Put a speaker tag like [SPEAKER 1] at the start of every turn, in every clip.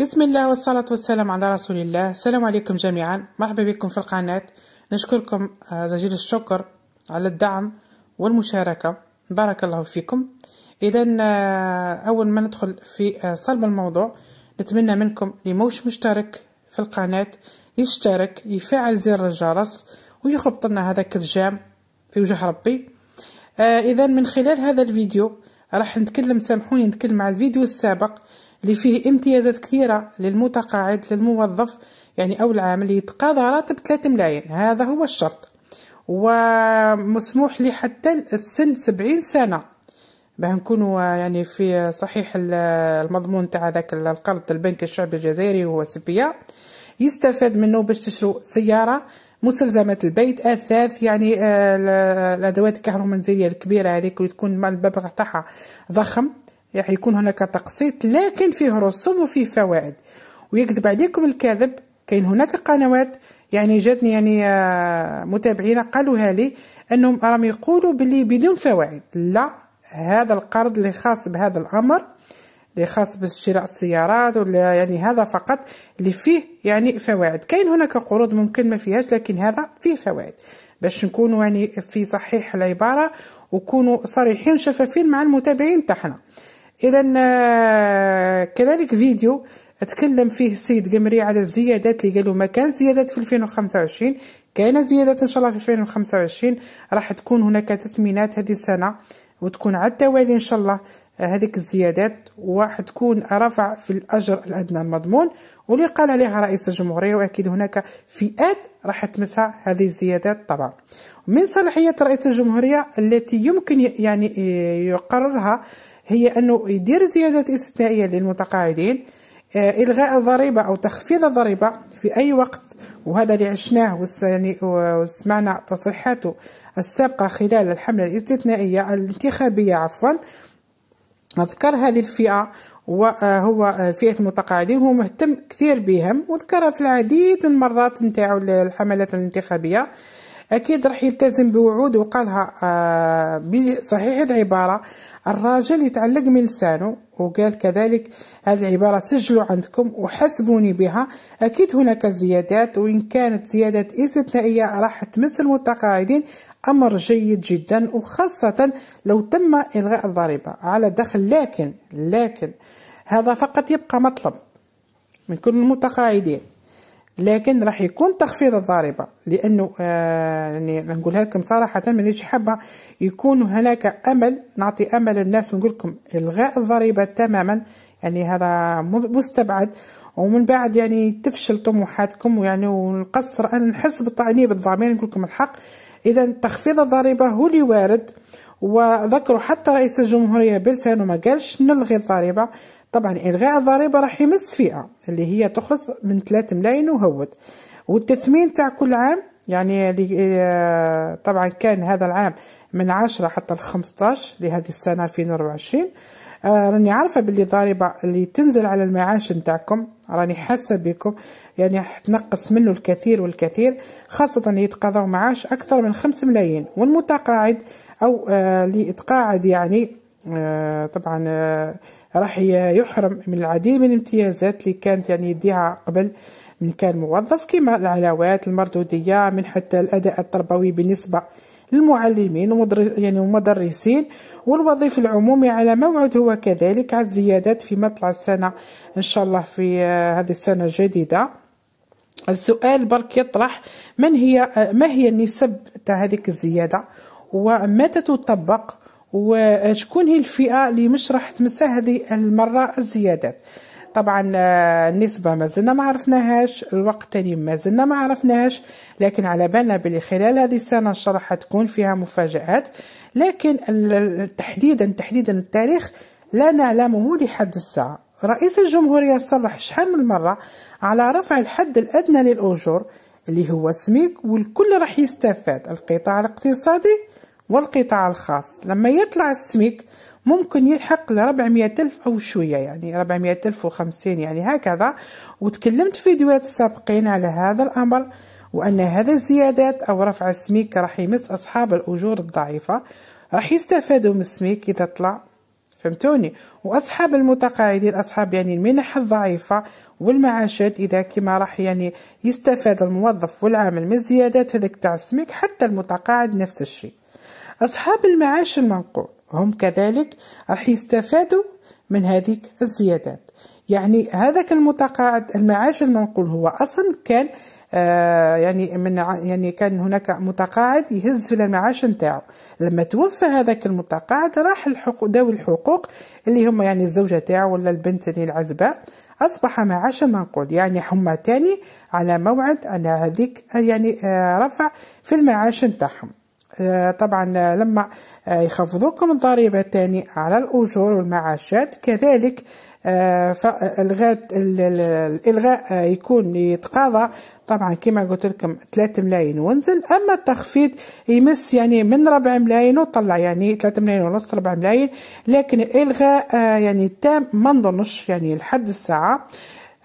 [SPEAKER 1] بسم الله والصلاة والسلام على رسول الله السلام عليكم جميعا مرحبا بكم في القناة نشكركم آه، جزيل الشكر على الدعم والمشاركة بارك الله فيكم إذا آه، أول ما ندخل في آه، صلب الموضوع نتمنى منكم لموش موش مشترك في القناة يشترك يفعل زر الجرس ويخبط لنا هذاك الجام في وجه ربي آه إذا من خلال هذا الفيديو راح نتكلم سامحوني نتكلم على الفيديو السابق اللي فيه امتيازات كثيرة للمتقاعد للموظف يعني أو العامل يتقاضى راتب 3 ملايين هذا هو الشرط ومسموح لي حتى السن 70 سنة باه نكونوا يعني في صحيح المضمون تاع ذاك القرض البنك الشعبي الجزائري هو سبيا يستفاد منه باش تشرو سيارة مستلزمات البيت اثاث يعني آه، الادوات الكهرومنزليه الكبيره هذيك وتكون المبلغ تاعها ضخم راح يكون هناك تقسيط لكن فيه رسوم وفيه فوائد ويكذب عليكم الكاذب كاين هناك قنوات يعني جاتني يعني آه، متابعين قالوها لي انهم راهم يقولوا بلي بدون فوائد لا هذا القرض اللي خاص بهذا الامر اللي خاص بشراء السيارات ولا يعني هذا فقط اللي فيه يعني فوائد كاين هناك قروض ممكن ما فيهاش لكن هذا فيه فوائد باش نكونوا يعني في صحيح العباره وكونوا صريحين شفافين مع المتابعين تاعنا اذا آه، كذلك فيديو تكلم فيه السيد قمري على الزيادات اللي قالوا ما كان زيادات في 2025 كان زيادات ان شاء الله في 2025 راح تكون هناك تثمينات هذه السنه وتكون على التوالي ان شاء الله آه، هذيك الزيادات وراح تكون رفع في الاجر الادنى المضمون واللي قال عليها رئيس الجمهوريه واكيد هناك فئات راح تمسها هذه الزيادات طبعا من صلاحيات رئيس الجمهوريه التي يمكن يعني آه، يقررها هي أنه يدير زيادات استثنائية للمتقاعدين آه، إلغاء الضريبة أو تخفيض الضريبة في أي وقت وهذا اللي عشناه يعني، وسمعنا تصريحاته السابقة خلال الحملة الاستثنائية الانتخابية عفوا أذكر هذه الفئة وهو آه، آه، فئة المتقاعدين هو مهتم كثير بهم وذكرها في العديد من المرات نتاعو الحملات الانتخابية أكيد راح يلتزم بوعود وقالها آه، بصحيح العبارة الراجل يتعلق من لسانه وقال كذلك هذه العبارة سجلوا عندكم وحسبوني بها أكيد هناك زيادات وإن كانت زيادات استثنائية راح تمس المتقاعدين أمر جيد جدا وخاصة لو تم إلغاء الضريبة على الدخل لكن لكن هذا فقط يبقى مطلب من كل المتقاعدين لكن راح يكون تخفيض الضريبه لانه آه يعني نقولها لكم صراحه مانيش حابه يكون هناك امل نعطي امل للناس ونقول لكم الغاء الضريبه تماما يعني هذا مستبعد ومن بعد يعني تفشل طموحاتكم ويعني ونقصر انا نحس بالتانيب بالضمير نقول لكم الحق اذا تخفيض الضريبه هو اللي وارد وذكروا حتى رئيس الجمهوريه بلسانه ما قالش نلغي الضريبه طبعا إلغاء الضريبة راح يمس فئة اللي هي تخلص من 3 ملايين وهوت والتثمين تاع كل عام يعني آه، طبعا كان هذا العام من 10 حتى ل 15 لهذه السنة 2024 آه راني عارفه باللي الضريبه اللي تنزل على المعاش نتاعكم راني حاسه بكم يعني حتنقص منه الكثير والكثير خاصه اللي يتقاضوا معاش اكثر من 5 ملايين والمتقاعد او اللي آه يتقاعد يعني آه طبعا آه، راح يحرم من العديد من الامتيازات اللي كانت يعني يديها قبل من كان موظف كما العلاوات المردودية من حتى الأداء التربوي بالنسبة للمعلمين يعني ومدرسين والوظيف العمومي على موعد هو كذلك على الزيادات في مطلع السنة إن شاء الله في آه، هذه السنة الجديدة السؤال برك يطرح من هي آه، ما هي النسب تاع هذيك الزيادة ومتى تطبق وشكون هي الفئه اللي مش راح تمسها هذه المره الزيادات طبعا آه، النسبه مازلنا ما عرفناهاش الوقت تاني مازلنا ما عرفناهاش لكن على بالنا بلي خلال هذه السنه ان شاء الله حتكون فيها مفاجات لكن تحديدا تحديدا التاريخ لا نعلمه لحد الساعه رئيس الجمهوريه صرح شحال من مره على رفع الحد الادنى للاجور اللي هو سميك والكل راح يستفاد القطاع الاقتصادي والقطاع الخاص لما يطلع السميك ممكن يلحق ل ألف أو شوية يعني 400 ألف وخمسين يعني هكذا وتكلمت في فيديوهات سابقين على هذا الأمر وأن هذا الزيادات أو رفع السميك راح يمس أصحاب الأجور الضعيفة راح يستفادوا من السميك إذا طلع فهمتوني واصحاب المتقاعدين اصحاب يعني المنح الضعيفه والمعاشات اذا كما راح يعني يستفاد الموظف والعامل من الزيادات هذاك تاع السميك حتى المتقاعد نفس الشيء أصحاب المعاش المنقول هم كذلك راح يستفادوا من هذه الزيادات يعني هذاك المتقاعد المعاش المنقول هو أصلا كان آه، يعني من يعني كان هناك متقاعد يهز في المعاش نتاعو لما توفى هذاك المتقاعد راح الحقوق ذوي الحقوق اللي هم يعني الزوجه تاعو ولا البنت اللي العزباء اصبح معاشا منقول يعني هما تاني على موعد على هذيك يعني آه، رفع في المعاش نتاعهم آه، طبعا لما آه، يخفضوكم الضريبة الثاني على الأجور والمعاشات كذلك آه، فالغاء الالغاء يكون يتقاضى طبعا كما قلت لكم 3 ملايين ونزل اما التخفيض يمس يعني من 4 ملايين وطلع يعني 3 ملايين ونص 4 ملايين لكن الالغاء يعني تام ما نظنش يعني لحد الساعه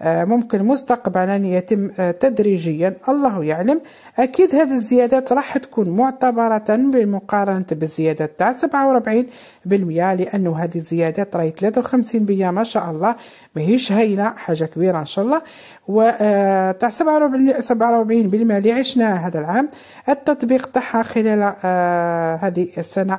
[SPEAKER 1] آه، ممكن مستقبلا يتم آه، تدريجيا الله يعلم أكيد هذه الزيادات راح تكون معتبرة بالمقارنة بالزيادات تاع 47% لأنه هذه الزيادات راهي 53% ما شاء الله ماهيش هينه حاجة كبيرة إن شاء الله و آه، تاع 47% اللي عشناه هذا العام التطبيق تاعها خلال هذه السنة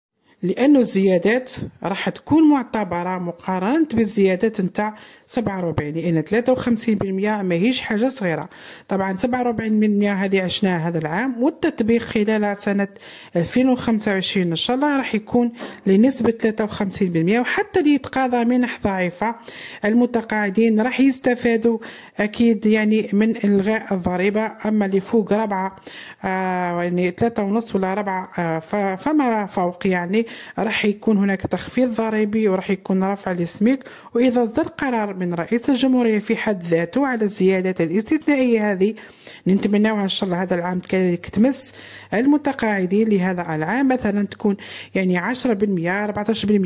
[SPEAKER 1] لانه الزيادات راح تكون معتبره مقارنه بالزيادات نتاع 47 لان 53% ماهيش حاجه صغيره طبعا 47% هذه عشناها هذا العام والتطبيق خلال سنه 2025 ان شاء الله راح يكون لنسبه 53% وحتى اللي يتقاضى منح ضعيفه المتقاعدين راح يستفادوا اكيد يعني من الغاء الضريبه اما اللي فوق ربعه آه يعني ثلاثة ونص ولا ربعة آه فما فوق يعني راح يكون هناك تخفيض ضريبي وراح يكون رفع للسميك وإذا صدر قرار من رئيس الجمهورية في حد ذاته على الزيادات الاستثنائية هذه نتمناوها إن شاء الله هذا العام كذلك تمس المتقاعدين لهذا العام مثلا تكون يعني 10% 14%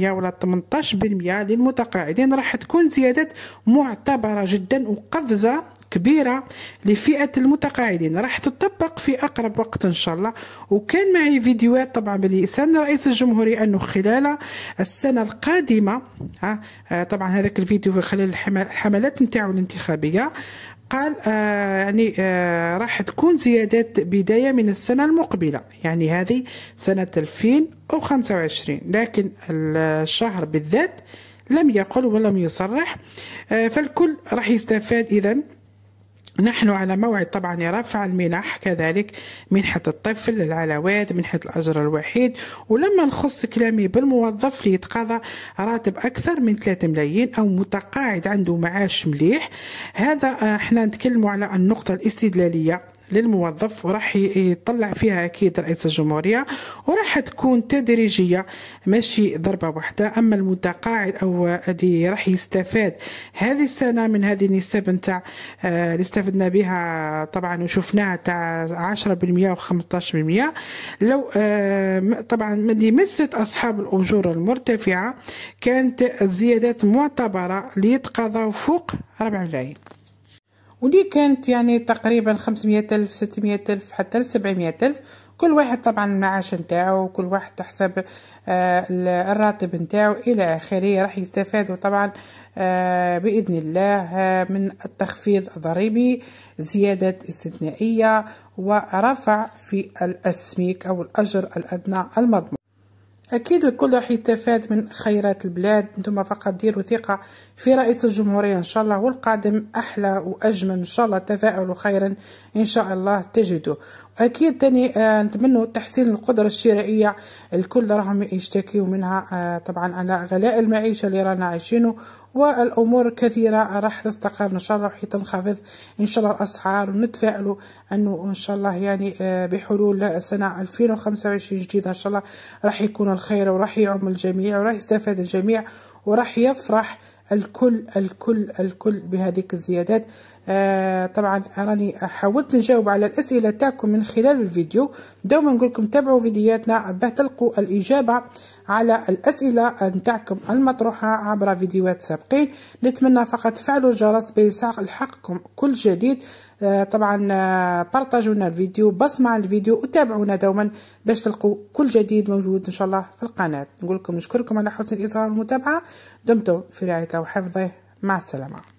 [SPEAKER 1] ولا 18% للمتقاعدين راح تكون زيادات معتبرة جدا وقفزة كبيرة لفئة المتقاعدين راح تطبق في أقرب وقت إن شاء الله وكان معي فيديوهات طبعا بلسان رئيس الجمهورية أنه خلال السنة القادمة آه، طبعا هذاك الفيديو خلال الحملات نتاعو الانتخابية قال آه يعني آه راح تكون زيادات بداية من السنة المقبلة يعني هذه سنة 2025 لكن الشهر بالذات لم يقل ولم يصرح آه فالكل راح يستفاد إذا نحن على موعد طبعا لرفع المنح كذلك منحة الطفل العلاوات منحة الأجر الوحيد ولما نخص كلامي بالموظف اللي يتقاضى راتب أكثر من 3 ملايين أو متقاعد عنده معاش مليح هذا آه، احنا نتكلم على النقطة الاستدلالية للموظف وراح يطلع فيها اكيد رئيس الجمهوريه وراح تكون تدريجيه ماشي ضربه واحده اما المتقاعد او اللي راح يستفاد هذه السنه من هذه النسب نتاع آه، اللي استفدنا بها طبعا وشفناها تاع 10% و15% لو آه، طبعا اللي مست اصحاب الاجور المرتفعه كانت زيادات معتبره ليتقاضوا فوق 4 ملايين ودي كانت يعني تقريبا 500 ألف 600 ألف حتى ل 700 ألف كل واحد طبعا المعاش نتاعو وكل واحد تحسب آه الراتب نتاعو الى اخره راح يستفادوا طبعا آه باذن الله آه، من التخفيض الضريبي زياده استثنائيه ورفع في السميك او الاجر الادنى المضمون اكيد الكل راح يستفاد من خيرات البلاد نتوما فقط ديروا ثقه في رئيس الجمهورية إن شاء الله والقادم أحلى وأجمل إن شاء الله تفاؤل خيرا إن شاء الله تجده أكيد تاني آه، نتمنى تحسين القدرة الشرائية الكل راهم يشتكيوا منها آه، طبعا على غلاء المعيشة اللي رانا عايشينه والامور كثيره راح تستقر ان شاء الله راح تنخفض ان شاء الله الاسعار ونتفائلوا انه ان شاء الله يعني آه، بحلول سنه 2025 جديده ان شاء الله راح يكون الخير وراح يعم الجميع وراح يستفاد الجميع وراح يفرح الكل الكل الكل بهذيك الزيادات آه طبعا راني حاولت نجاوب على الاسئله تاعكم من خلال الفيديو دوما نقول لكم تابعوا فيديوهاتنا باه تلقوا الاجابه على الاسئله نتاعكم المطروحه عبر فيديوهات سابقين نتمنى فقط تفعلوا الجرس بلصاق كل جديد آه، طبعا آه، بارطاجونا الفيديو بصمة على الفيديو وتابعونا دوما باش تلقوا كل جديد موجود إن شاء الله في القناة نقول لكم نشكركم على حسن الإصغاء والمتابعة دمتم في رعاية الله وحفظه مع السلامة